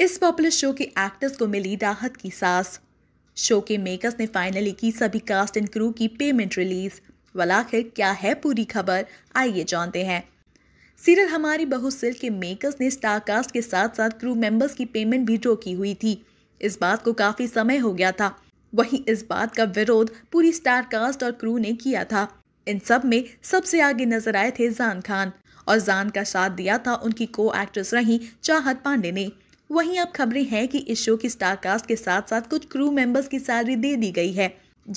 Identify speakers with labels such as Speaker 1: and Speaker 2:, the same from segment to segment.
Speaker 1: इस popular show के actors को मिली राहत की सांस शो के मेकर्स ने फाइनली की सभी कास्ट एंड क्रू की पेमेंट रिलीज वाल आखिर क्या है पूरी खबर आइए जानते हैं सीरियल हमारी बहु सिल्क के मेकर्स ने स्टार कास्ट के साथ साथ क्रू मेंबर्स की पेमेंट भी रोकी हुई थी इस बात को काफ़ी समय हो गया था वहीं इस बात का विरोध पूरी स्टार कास्ट और क्रू ने किया था इन सब में सबसे आगे नजर आए थे जान खान और जान का साथ दिया था उनकी को एक्ट्रेस रही चाहत पांडे ने वहीं अब खबरें हैं कि इस शो की स्टारकास्ट के साथ साथ कुछ क्रू मेंबर्स की सैलरी दे दी गई है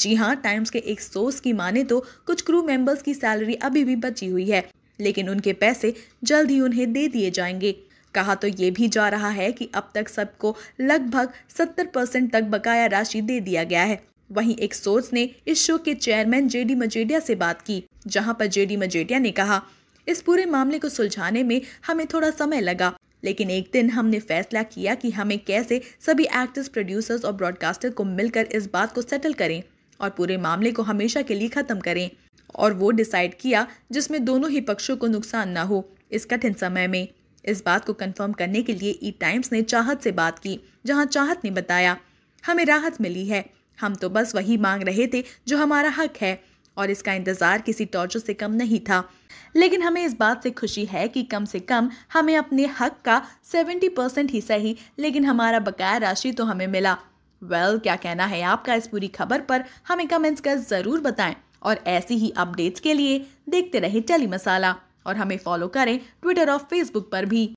Speaker 1: जी हाँ टाइम्स के एक सोर्स की माने तो कुछ क्रू मेंबर्स की सैलरी अभी भी बची हुई है लेकिन उनके पैसे जल्द ही उन्हें दे दिए जाएंगे कहा तो ये भी जा रहा है कि अब तक सबको लगभग सत्तर परसेंट तक बकाया राशि दे दिया गया है वहीं एक सोर्स ने इस शो के चेयरमैन जेडी मजेडिया से बात की जहां पर जेडी मजेडिया ने कहा इस पूरे मामले को सुलझाने में हमें थोड़ा समय लगा लेकिन एक दिन हमने फैसला किया कि हमें कैसे सभी एक्टर्स प्रोड्यूसर्स और ब्रॉडकास्टर को मिलकर इस बात को सेटल करें और पूरे मामले को हमेशा के लिए ख़त्म करें और वो डिसाइड किया जिसमें दोनों ही पक्षों को नुकसान ना हो इस कठिन समय में इस बात को कंफर्म करने के लिए ई टाइम्स ने चाहत से बात की जहां चाहत ने बताया हमें राहत मिली है हम तो बस वही मांग रहे थे जो हमारा हक है और इसका इंतज़ार किसी टॉर्चर से कम नहीं था लेकिन हमें इस बात से खुशी है कि कम से कम हमें अपने हक का 70 परसेंट ही सही लेकिन हमारा बकाया राशि तो हमें मिला वेल well, क्या कहना है आपका इस पूरी खबर पर हमें कमेंट्स कर ज़रूर बताएं और ऐसी ही अपडेट्स के लिए देखते रहे टेली मसाला और हमें फॉलो करें ट्विटर और फेसबुक पर भी